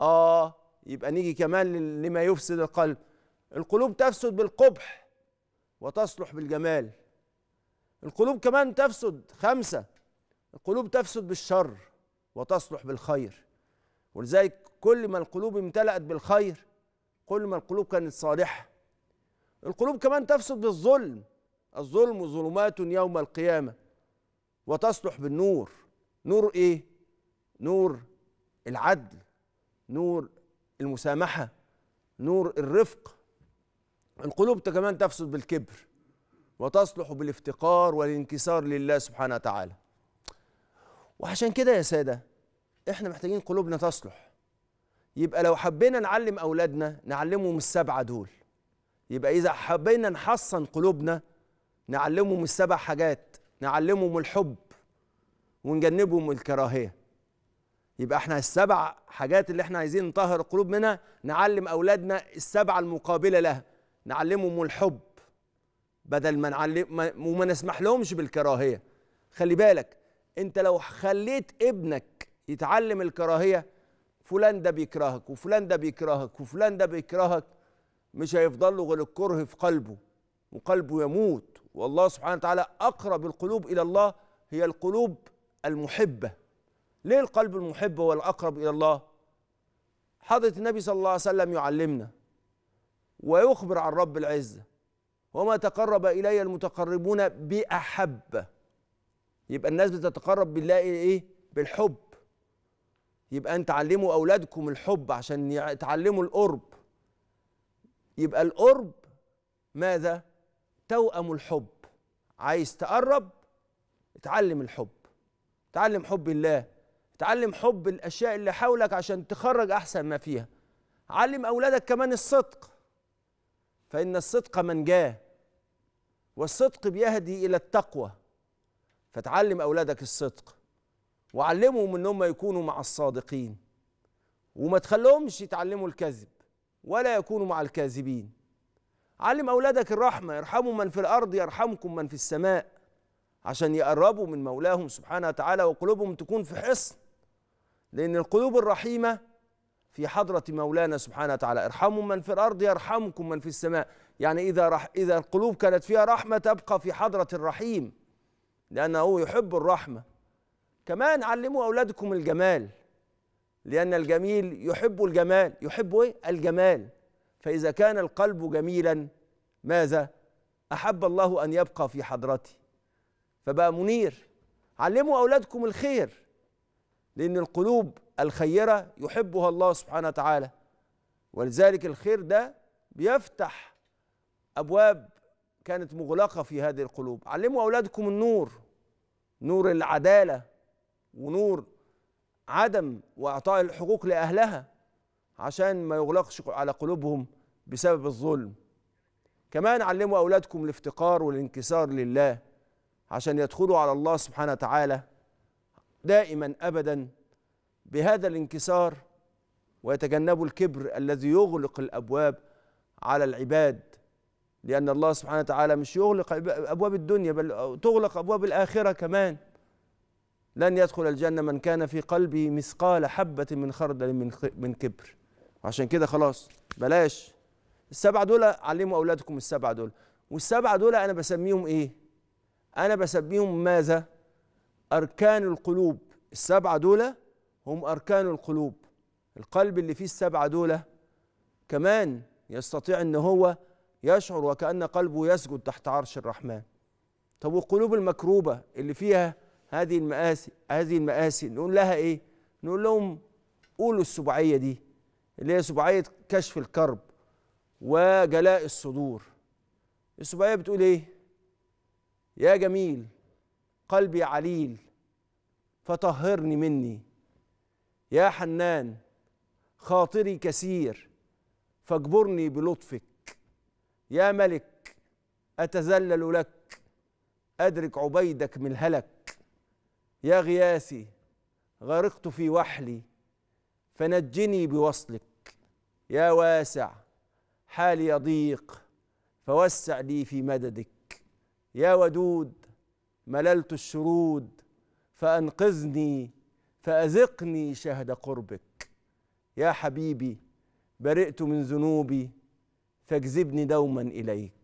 آه يبقى نيجي كمان لما يفسد القلب القلوب تفسد بالقبح وتصلح بالجمال القلوب كمان تفسد خمسة القلوب تفسد بالشر وتصلح بالخير ولذلك كل ما القلوب امتلأت بالخير كل ما القلوب كانت صالحة القلوب كمان تفسد بالظلم الظلم ظلمات يوم القيامة وتصلح بالنور نور ايه؟ نور العدل نور المسامحة نور الرفق القلوب كمان تفسد بالكبر وتصلح بالافتقار والانكسار لله سبحانه وتعالى وعشان كده يا سادة احنا محتاجين قلوبنا تصلح يبقى لو حبينا نعلم أولادنا نعلمهم السبعة دول يبقى إذا حبينا نحصن قلوبنا نعلمهم السبع حاجات نعلمهم الحب ونجنبهم الكراهيه يبقى احنا السبع حاجات اللي احنا عايزين نطهر القلوب منها نعلم اولادنا السبعه المقابله لها نعلمهم الحب بدل ما نعلم وما نسمح لهمش بالكراهيه خلي بالك انت لو خليت ابنك يتعلم الكراهيه فلان ده بيكرهك وفلان ده بيكرهك وفلان ده بيكرهك مش هيفضل له غير الكره في قلبه وقلبه يموت والله سبحانه وتعالى اقرب القلوب الى الله هي القلوب المحبه ليه القلب المحب هو الأقرب إلى الله حضرة النبي صلى الله عليه وسلم يعلمنا ويخبر عن رب العزة وما تقرب إلي المتقربون بأحب يبقى الناس بتتقرب بالله إيه بالحب يبقى أن تعلموا أولادكم الحب عشان يتعلموا القرب يبقى القرب ماذا توأم الحب عايز تقرب اتعلم الحب تعلم حب الله اتعلم حب الاشياء اللي حولك عشان تخرج احسن ما فيها علم اولادك كمان الصدق فان الصدق منجاه والصدق بيهدي الى التقوى فتعلم اولادك الصدق وعلمهم ان هم يكونوا مع الصادقين وما تخليهمش يتعلموا الكذب ولا يكونوا مع الكاذبين علم اولادك الرحمه ارحموا من في الارض يرحمكم من في السماء عشان يقربوا من مولاهم سبحانه وتعالى وقلوبهم تكون في حصن لأن القلوب الرحيمة في حضرة مولانا سبحانه وتعالى ارحموا من في الأرض يرحمكم من في السماء يعني إذا, رح إذا القلوب كانت فيها رحمة تبقى في حضرة الرحيم لأنه يحب الرحمة كمان علموا أولادكم الجمال لأن الجميل يحب الجمال يحب إيه؟ الجمال فإذا كان القلب جميلا ماذا؟ أحب الله أن يبقى في حضرتي فبقى منير علموا أولادكم الخير لأن القلوب الخيرة يحبها الله سبحانه وتعالى ولذلك الخير ده بيفتح أبواب كانت مغلقة في هذه القلوب علموا أولادكم النور نور العدالة ونور عدم وإعطاء الحقوق لأهلها عشان ما يغلقش على قلوبهم بسبب الظلم كمان علموا أولادكم الافتقار والانكسار لله عشان يدخلوا على الله سبحانه وتعالى دائما ابدا بهذا الانكسار ويتجنبوا الكبر الذي يغلق الابواب على العباد لان الله سبحانه وتعالى مش يغلق ابواب الدنيا بل تغلق ابواب الاخره كمان لن يدخل الجنه من كان في قلبه مثقال حبه من خردل من كبر وعشان كده خلاص بلاش السبعه دول علموا اولادكم السبعه دول والسبعه دول انا بسميهم ايه انا بسميهم ماذا أركان القلوب السبعة دول هم أركان القلوب القلب اللي فيه السبعة دول كمان يستطيع أن هو يشعر وكأن قلبه يسجد تحت عرش الرحمن طب والقلوب المكروبة اللي فيها هذه المآسي هذه المآسي نقول لها إيه؟ نقول لهم قولوا السبعية دي اللي هي سبعية كشف الكرب وجلاء الصدور السبعية بتقول إيه؟ يا جميل قلبي عليل فطهرني مني يا حنان خاطري كثير فاجبرني بلطفك يا ملك اتذلل لك ادرك عبيدك من الهلك يا غياثي غرقت في وحلي فنجني بوصلك يا واسع حالي يضيق فوسع لي في مددك يا ودود مللت الشرود فانقذني فاذقني شهد قربك يا حبيبي برئت من ذنوبي فاجذبني دوما اليك